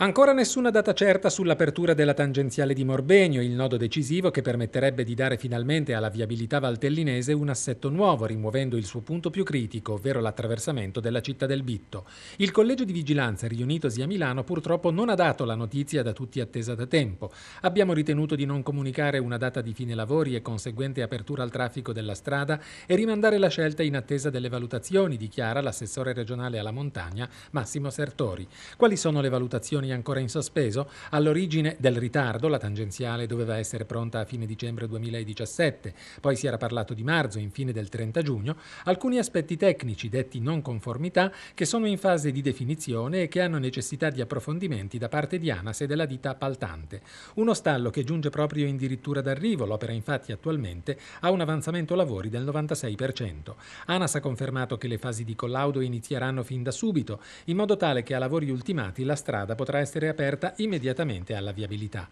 Ancora nessuna data certa sull'apertura della tangenziale di Morbegno, il nodo decisivo che permetterebbe di dare finalmente alla viabilità valtellinese un assetto nuovo, rimuovendo il suo punto più critico, ovvero l'attraversamento della città del Bitto. Il collegio di vigilanza riunitosi a Milano purtroppo non ha dato la notizia da tutti attesa da tempo. Abbiamo ritenuto di non comunicare una data di fine lavori e conseguente apertura al traffico della strada e rimandare la scelta in attesa delle valutazioni, dichiara l'assessore regionale alla montagna Massimo Sertori. Quali sono le valutazioni questioni ancora in sospeso, all'origine del ritardo la tangenziale doveva essere pronta a fine dicembre 2017, poi si era parlato di marzo, infine del 30 giugno, alcuni aspetti tecnici detti non conformità che sono in fase di definizione e che hanno necessità di approfondimenti da parte di ANAS e della ditta appaltante. Uno stallo che giunge proprio in dirittura d'arrivo, l'opera infatti attualmente ha un avanzamento lavori del 96%. ANAS ha confermato che le fasi di collaudo inizieranno fin da subito, in modo tale che a lavori ultimati la strada potrà dovrà essere aperta immediatamente alla viabilità.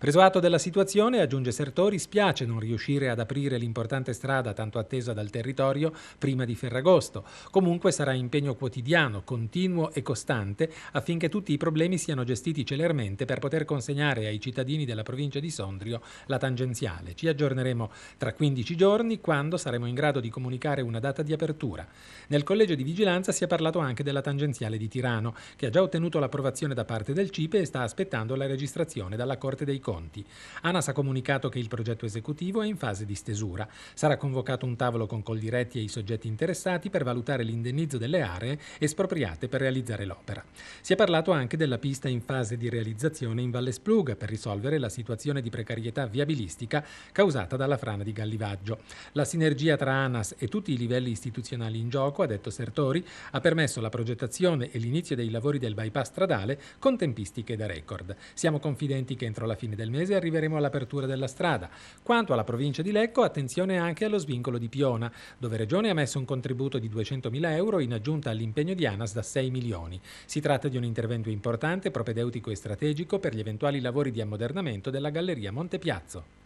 Preso atto della situazione, aggiunge Sertori, spiace non riuscire ad aprire l'importante strada tanto attesa dal territorio prima di Ferragosto. Comunque sarà impegno quotidiano, continuo e costante affinché tutti i problemi siano gestiti celermente per poter consegnare ai cittadini della provincia di Sondrio la tangenziale. Ci aggiorneremo tra 15 giorni quando saremo in grado di comunicare una data di apertura. Nel collegio di vigilanza si è parlato anche della tangenziale di Tirano, che ha già ottenuto l'approvazione da parte del CIPE e sta aspettando la registrazione dalla Corte dei Conti conti. ANAS ha comunicato che il progetto esecutivo è in fase di stesura. Sarà convocato un tavolo con Coldiretti e i soggetti interessati per valutare l'indennizzo delle aree espropriate per realizzare l'opera. Si è parlato anche della pista in fase di realizzazione in Valle Spluga per risolvere la situazione di precarietà viabilistica causata dalla frana di Gallivaggio. La sinergia tra ANAS e tutti i livelli istituzionali in gioco, ha detto Sertori, ha permesso la progettazione e l'inizio dei lavori del bypass stradale con tempistiche da record. Siamo confidenti che entro la fine del del mese arriveremo all'apertura della strada. Quanto alla provincia di Lecco, attenzione anche allo svincolo di Piona, dove Regione ha messo un contributo di 200.000 euro in aggiunta all'impegno di ANAS da 6 milioni. Si tratta di un intervento importante, propedeutico e strategico per gli eventuali lavori di ammodernamento della Galleria Montepiazzo.